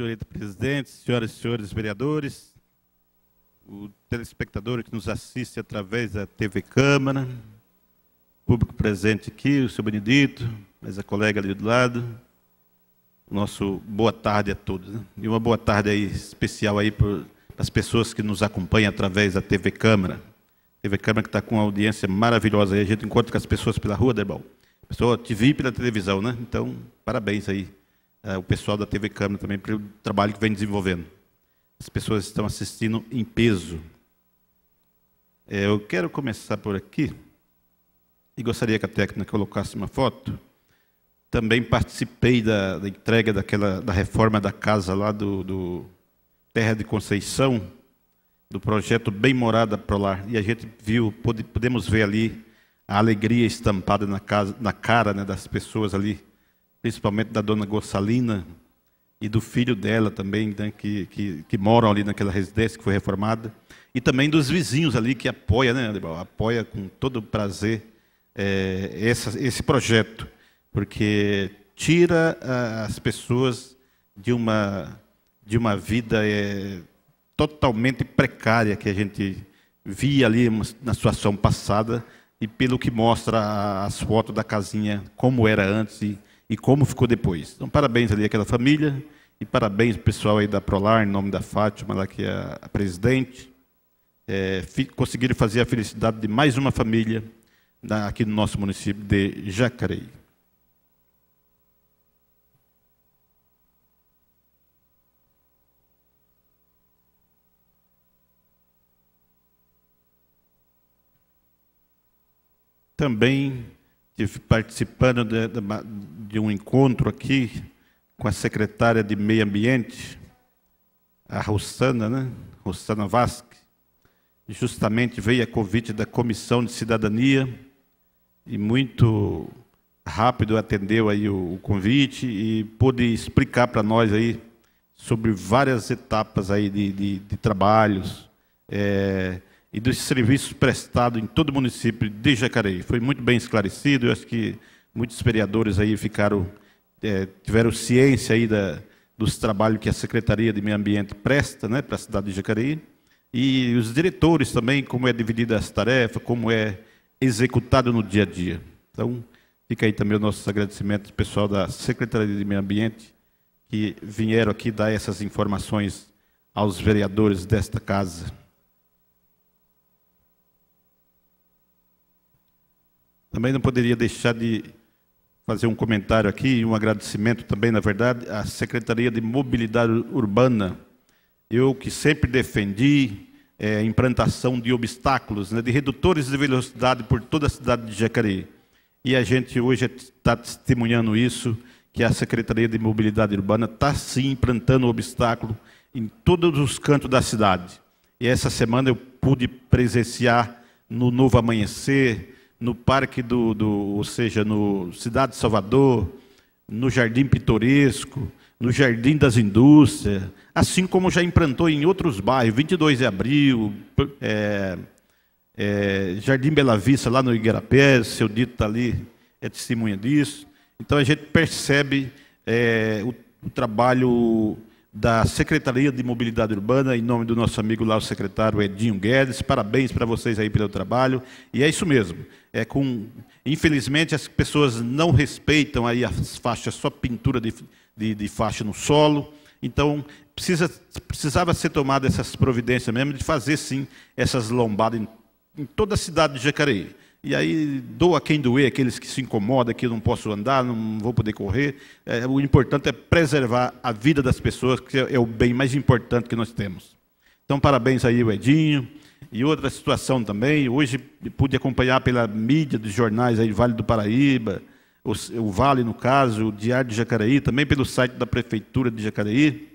senhorita presidente, senhoras e senhores vereadores, o telespectador que nos assiste através da TV Câmara, público presente aqui, o senhor Benedito, mas a colega ali do lado, nosso boa tarde a todos. Né? E uma boa tarde aí, especial aí para as pessoas que nos acompanham através da TV Câmara. TV Câmara que está com uma audiência maravilhosa aí. A gente encontra com as pessoas pela rua, Debal. Pessoal, te vi pela televisão, né? Então, parabéns aí é, o pessoal da TV Câmara também, pelo trabalho que vem desenvolvendo. As pessoas estão assistindo em peso. É, eu quero começar por aqui e gostaria que a técnica colocasse uma foto. Também participei da, da entrega daquela, da reforma da casa lá do, do Terra de Conceição, do projeto Bem Morada para lá E a gente viu, pode, podemos ver ali a alegria estampada na, casa, na cara né, das pessoas ali principalmente da dona Gossalina e do filho dela também, né, que, que, que, moram ali naquela residência que foi reformada, e também dos vizinhos ali que apoia, né, apoia com todo prazer é, essa, esse projeto, porque tira ah, as pessoas de uma, de uma vida é, totalmente precária que a gente via ali na situação passada, e pelo que mostra as fotos da casinha, como era antes, e e como ficou depois. Então, parabéns ali àquela família e parabéns pessoal aí da Prolar, em nome da Fátima, lá que é a presidente. É, conseguiram fazer a felicidade de mais uma família aqui no nosso município de Jacareí. Também Estive participando de, de, de um encontro aqui com a secretária de Meio Ambiente, a Rossana, né? Rossana Vasque. Justamente veio a convite da Comissão de Cidadania e muito rápido atendeu aí o, o convite e pôde explicar para nós aí sobre várias etapas aí de, de, de trabalhos, é, e dos serviços prestados em todo o município de Jacareí. Foi muito bem esclarecido, eu acho que muitos vereadores aí ficaram, é, tiveram ciência aí da, dos trabalhos que a Secretaria de Meio Ambiente presta né, para a cidade de Jacareí, e os diretores também, como é dividida as tarefas, como é executado no dia a dia. Então, fica aí também o nosso agradecimento ao pessoal da Secretaria de Meio Ambiente, que vieram aqui dar essas informações aos vereadores desta casa. Também não poderia deixar de fazer um comentário aqui, um agradecimento também, na verdade, à Secretaria de Mobilidade Urbana. Eu que sempre defendi é, a implantação de obstáculos, né, de redutores de velocidade por toda a cidade de Jacareí. E a gente hoje está testemunhando isso, que a Secretaria de Mobilidade Urbana está sim implantando obstáculo em todos os cantos da cidade. E essa semana eu pude presenciar no Novo Amanhecer, no Parque do, do ou seja, no Cidade de Salvador, no Jardim Pitoresco, no Jardim das Indústrias, assim como já implantou em outros bairros, 22 de Abril, é, é, Jardim Bela Vista, lá no Igarapé, seu dito está ali, é testemunha disso. Então a gente percebe é, o, o trabalho da Secretaria de Mobilidade Urbana, em nome do nosso amigo lá, o secretário Edinho Guedes. Parabéns para vocês aí pelo trabalho. E é isso mesmo. É com, infelizmente, as pessoas não respeitam aí as faixas, só pintura de, de, de faixa no solo. Então, precisa, precisava ser tomada essas providências mesmo, de fazer sim essas lombadas em, em toda a cidade de Jacareí e aí dou a quem doer, aqueles que se incomodam, que eu não posso andar, não vou poder correr. É, o importante é preservar a vida das pessoas, que é o bem mais importante que nós temos. Então, parabéns aí, o Edinho. E outra situação também, hoje pude acompanhar pela mídia dos jornais aí, Vale do Paraíba, o, o Vale, no caso, o Diário de Jacareí, também pelo site da Prefeitura de Jacareí.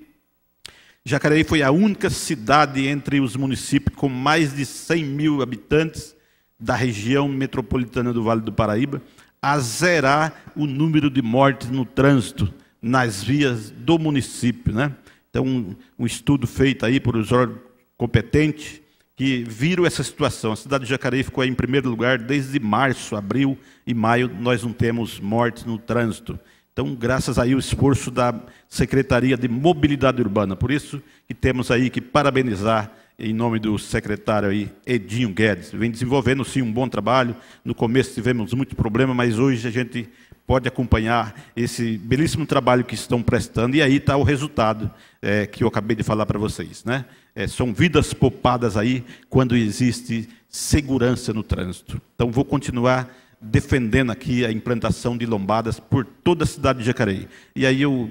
Jacareí foi a única cidade entre os municípios com mais de 100 mil habitantes da região metropolitana do Vale do Paraíba a zerar o número de mortes no trânsito nas vias do município, né? Então, um, um estudo feito aí por os órgãos competentes que viram essa situação. A cidade de Jacareí ficou em primeiro lugar desde março, abril e maio, nós não temos mortes no trânsito. Então, graças aí ao esforço da Secretaria de Mobilidade Urbana. Por isso que temos aí que parabenizar em nome do secretário aí, Edinho Guedes. Vem desenvolvendo, sim, um bom trabalho. No começo tivemos muito problema, mas hoje a gente pode acompanhar esse belíssimo trabalho que estão prestando. E aí está o resultado é, que eu acabei de falar para vocês. Né? É, são vidas poupadas aí quando existe segurança no trânsito. Então, vou continuar defendendo aqui a implantação de lombadas por toda a cidade de Jacareí. E aí eu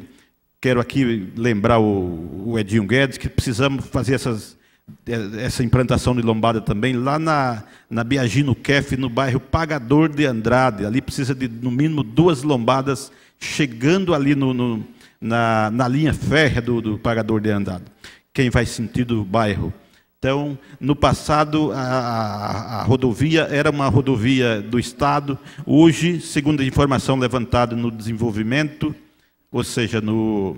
quero aqui lembrar o, o Edinho Guedes que precisamos fazer essas essa implantação de lombada também, lá na, na Biagino Kef, no bairro Pagador de Andrade. Ali precisa de, no mínimo, duas lombadas chegando ali no, no na, na linha férrea do, do Pagador de Andrade, quem vai sentido o bairro. Então, no passado, a, a, a, rodovia era uma rodovia do Estado. Hoje, segundo a informação levantada no desenvolvimento, ou seja, no,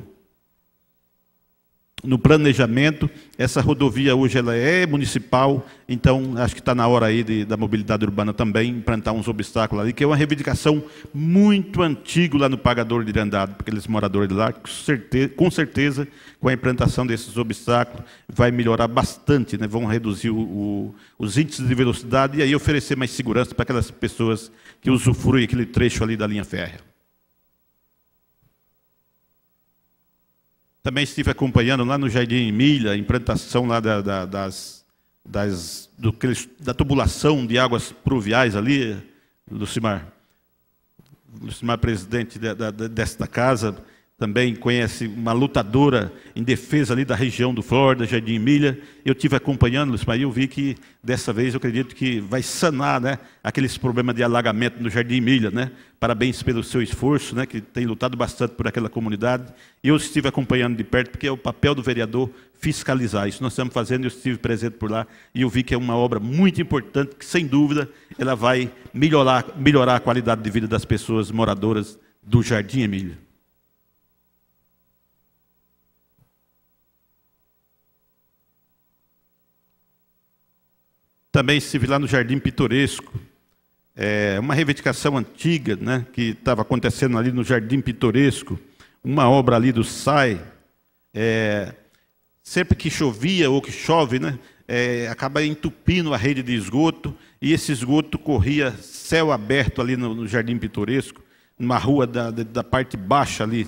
no planejamento. Essa rodovia hoje ela é municipal, então acho que está na hora aí de, da mobilidade urbana também implantar uns obstáculos ali, que é uma reivindicação muito antiga lá no Pagador de Irandado, porque aqueles moradores lá, com certeza, com certeza, com a implantação desses obstáculos, vai melhorar bastante, né? vão reduzir o, o, os índices de velocidade e aí oferecer mais segurança para aquelas pessoas que usufruem aquele trecho ali da linha férrea. Também estive acompanhando lá no Jardim Emília, a implantação lá da, da das, das, do, da tubulação de águas pluviais ali, Lucimar. Lucimar, presidente da, da, desta casa, também conhece uma lutadora em defesa ali da região do Florida, Jardim Emília. Eu tive acompanhando, Ismael, eu vi que dessa vez eu acredito que vai sanar, né, aqueles problemas de alagamento no Jardim Emília, né? Parabéns pelo seu esforço, né, que tem lutado bastante por aquela comunidade. Eu estive acompanhando de perto porque é o papel do vereador fiscalizar. Isso nós estamos fazendo, eu estive presente por lá e eu vi que é uma obra muito importante que sem dúvida ela vai melhorar, melhorar a qualidade de vida das pessoas moradoras do Jardim Emília. Também estive lá no Jardim Pitoresco, é, uma reivindicação antiga né, que estava acontecendo ali no Jardim Pitoresco, uma obra ali do SAI. É, sempre que chovia ou que chove, né, é, acaba entupindo a rede de esgoto, e esse esgoto corria céu aberto ali no, no Jardim Pitoresco, numa rua da, da, da parte baixa ali.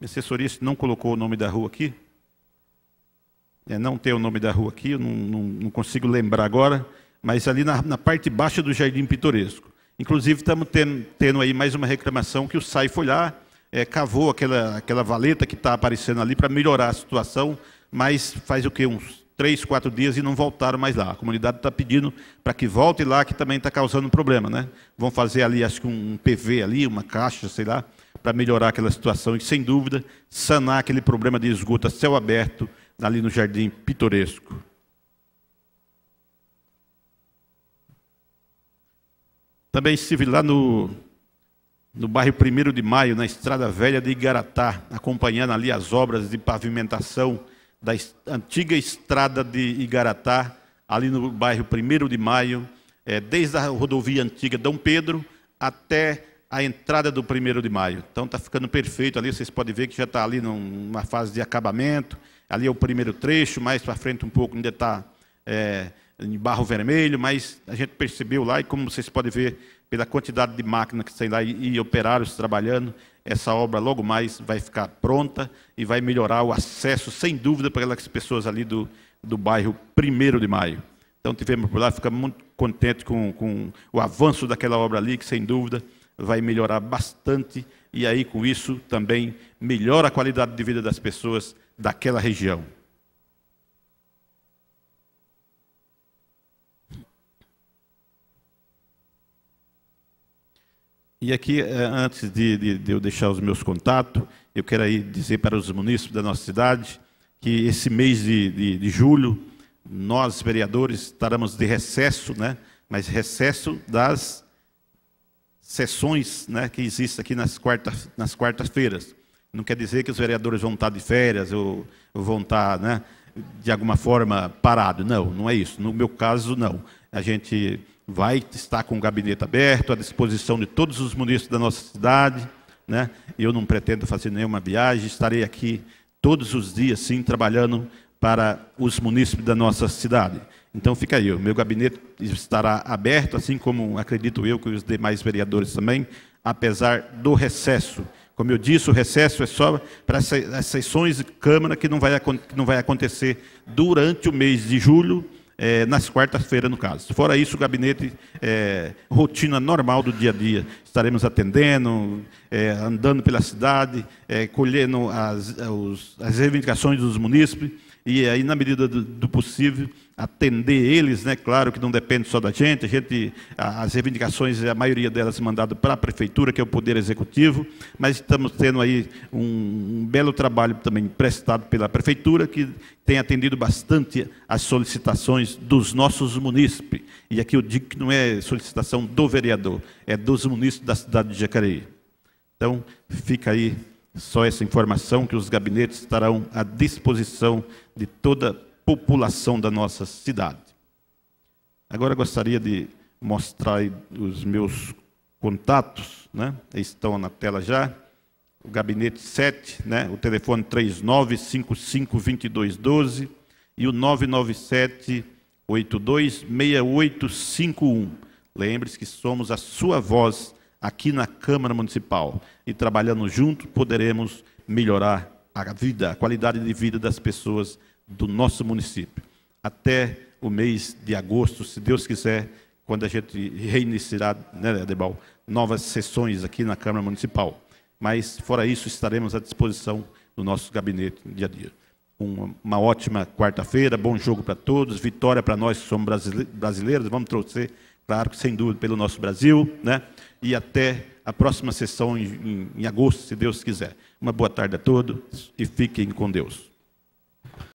Minha assessoria não colocou o nome da rua aqui. É, não tem o nome da rua aqui, eu não, não, não, consigo lembrar agora, mas ali na, na parte baixa do Jardim Pitoresco. Inclusive, estamos tendo, tendo, aí mais uma reclamação que o SAI foi lá, é, cavou aquela, aquela valeta que está aparecendo ali para melhorar a situação, mas faz o quê? Uns três, quatro dias e não voltaram mais lá. A comunidade está pedindo para que volte lá, que também está causando problema. Né? Vão fazer ali, acho que um PV ali, uma caixa, sei lá, para melhorar aquela situação e, sem dúvida, sanar aquele problema de esgoto a céu aberto ali no Jardim Pitoresco. Também estive lá no, no bairro 1 de Maio, na Estrada Velha de Igaratá, acompanhando ali as obras de pavimentação da antiga estrada de Igaratá, ali no bairro 1 de Maio, é, desde a rodovia antiga Dom Pedro até a entrada do 1 de Maio. Então está ficando perfeito ali, vocês podem ver que já está ali numa fase de acabamento, ali é o primeiro trecho, mais para frente um pouco ainda está é, eh, em barro vermelho, mas a gente percebeu lá, e como vocês podem ver, pela quantidade de máquinas que tem lá e, e operários trabalhando, essa obra logo mais vai ficar pronta e vai melhorar o acesso, sem dúvida, para aquelas pessoas ali do, do bairro 1 de Maio. Então tivemos por lá, ficamos muito contentes com, com o avanço daquela obra ali, que sem dúvida vai melhorar bastante e aí com isso também melhora a qualidade de vida das pessoas daquela região. E aqui, eh, antes de, de, de, eu deixar os meus contatos, eu quero aí dizer para os munícipes da nossa cidade que esse mês de, de julho, nós, vereadores, estaremos de recesso, né? mas recesso das sessões né, que existem aqui nas, quarta, nas quartas-feiras. Não quer dizer que os vereadores vão estar de férias ou, ou vão estar, né, de alguma forma, parados. Não, não é isso. No meu caso, não. A gente vai estar com o gabinete aberto, à disposição de todos os munícipes da nossa cidade. Né? Eu não pretendo fazer nenhuma viagem, estarei aqui todos os dias, sim, trabalhando para os munícipes da nossa cidade. Então fica aí, o meu gabinete estará aberto, assim como acredito eu que os demais vereadores também, apesar do recesso. Como eu disse, o recesso é só para as sessões de Câmara que não vai, que não vai acontecer durante o mês de julho, é, nas quartas-feiras, no caso. Fora isso, o gabinete, é, rotina normal do dia a dia. Estaremos atendendo, é, andando pela cidade, é, colhendo as, os, as reivindicações dos munícipes e aí, na medida do, possível, atender eles, né? Claro que não depende só da gente, a gente as reivindicações, a maioria delas é mandado para a prefeitura, que é o poder executivo, mas estamos tendo aí um, um belo trabalho também prestado pela prefeitura, que tem atendido bastante as solicitações dos nossos munícipes. E aqui eu digo que não é solicitação do vereador, é dos munícipes da cidade de Jacareí. Então, fica aí só essa informação que os gabinetes estarão à disposição de toda a população da nossa cidade. Agora gostaria de mostrar os meus contatos, né? estão na tela já. O gabinete 7, né? o telefone 39552212 e o 997 826851. Lembre-se que somos a sua voz aqui na Câmara Municipal e trabalhando juntos poderemos melhorar a vida, a qualidade de vida das pessoas do nosso município. Até o mês de agosto, se Deus quiser, quando a gente reiniciará, né, Adebal, novas sessões aqui na Câmara Municipal. Mas, fora isso, estaremos à disposição do nosso gabinete no dia a dia. Uma, ótima quarta-feira, bom jogo para todos, vitória para nós que somos brasileiros, vamos trouxer, claro sem dúvida, pelo nosso Brasil, né? E até a próxima sessão em, em, em agosto, se Deus quiser. Uma boa tarde a todos e fiquem com Deus.